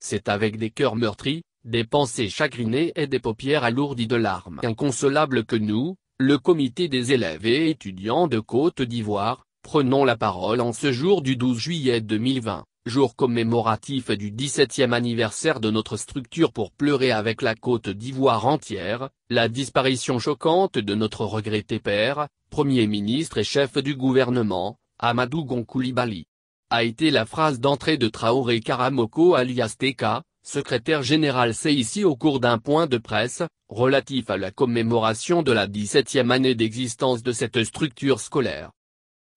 C'est avec des cœurs meurtris, des pensées chagrinées et des paupières alourdies de larmes inconsolables que nous, le comité des élèves et étudiants de Côte d'Ivoire, prenons la parole en ce jour du 12 juillet 2020, jour commémoratif du 17e anniversaire de notre structure pour pleurer avec la Côte d'Ivoire entière, la disparition choquante de notre regretté père, Premier ministre et chef du gouvernement, Amadou Gonkoulibaly a été la phrase d'entrée de Traoré Karamoko alias Teka, secrétaire général CICI au cours d'un point de presse, relatif à la commémoration de la 17e année d'existence de cette structure scolaire.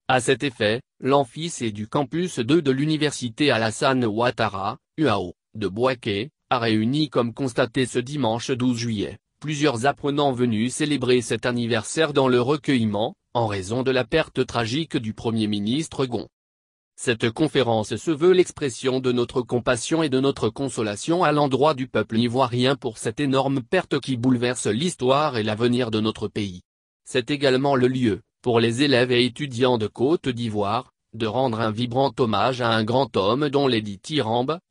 À cet effet, et du campus 2 de l'université Alassane Ouattara, UAO, de Boaké, a réuni comme constaté ce dimanche 12 juillet, plusieurs apprenants venus célébrer cet anniversaire dans le recueillement, en raison de la perte tragique du Premier ministre Gon. Cette conférence se veut l'expression de notre compassion et de notre consolation à l'endroit du peuple ivoirien pour cette énorme perte qui bouleverse l'histoire et l'avenir de notre pays. C'est également le lieu, pour les élèves et étudiants de Côte d'Ivoire, de rendre un vibrant hommage à un grand homme dont les dits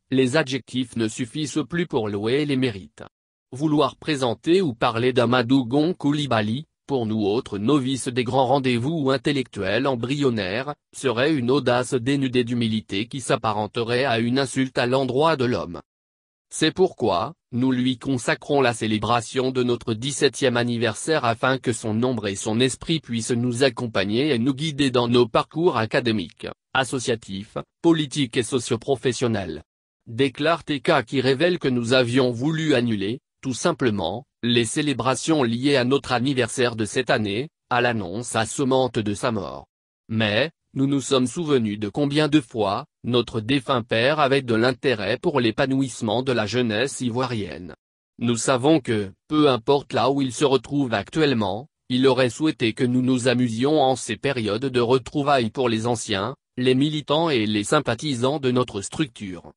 les adjectifs ne suffisent plus pour louer les mérites. Vouloir présenter ou parler d'Amadou Gon Koulibaly, pour nous autres novices des grands rendez-vous ou intellectuels embryonnaires, serait une audace dénudée d'humilité qui s'apparenterait à une insulte à l'endroit de l'homme. C'est pourquoi, nous lui consacrons la célébration de notre 17e anniversaire afin que son nombre et son esprit puissent nous accompagner et nous guider dans nos parcours académiques, associatifs, politiques et socioprofessionnels. Déclare TK qui révèle que nous avions voulu annuler, tout simplement, les célébrations liées à notre anniversaire de cette année, à l'annonce assommante de sa mort. Mais, nous nous sommes souvenus de combien de fois, notre défunt père avait de l'intérêt pour l'épanouissement de la jeunesse ivoirienne. Nous savons que, peu importe là où il se retrouve actuellement, il aurait souhaité que nous nous amusions en ces périodes de retrouvailles pour les anciens, les militants et les sympathisants de notre structure.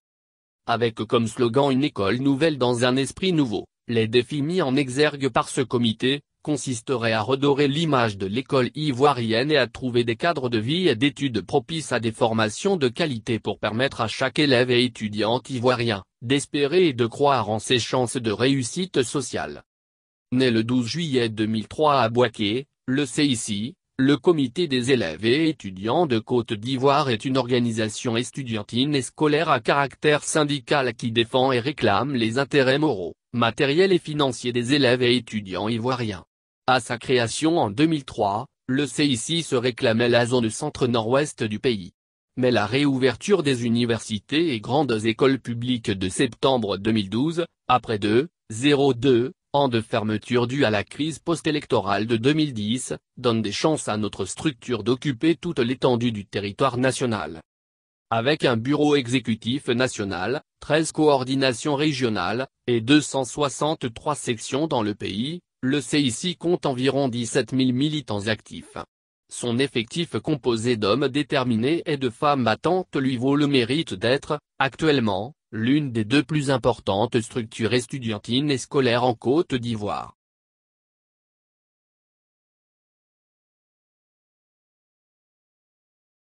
Avec comme slogan une école nouvelle dans un esprit nouveau. Les défis mis en exergue par ce comité, consisteraient à redorer l'image de l'école ivoirienne et à trouver des cadres de vie et d'études propices à des formations de qualité pour permettre à chaque élève et étudiant ivoirien, d'espérer et de croire en ses chances de réussite sociale. Né le 12 juillet 2003 à Boaké, le CICI, le Comité des élèves et étudiants de Côte d'Ivoire est une organisation estudiantine et scolaire à caractère syndical qui défend et réclame les intérêts moraux matériel et financier des élèves et étudiants ivoiriens. À sa création en 2003, le CIC se réclamait la zone centre-nord-ouest du pays. Mais la réouverture des universités et grandes écoles publiques de septembre 2012, après 2,02 ans de fermeture due à la crise post-électorale de 2010, donne des chances à notre structure d'occuper toute l'étendue du territoire national. Avec un bureau exécutif national, 13 coordinations régionales, et 263 sections dans le pays, le CIC compte environ 17 000 militants actifs. Son effectif composé d'hommes déterminés et de femmes attentes lui vaut le mérite d'être, actuellement, l'une des deux plus importantes structures estudiantines et scolaires en Côte d'Ivoire.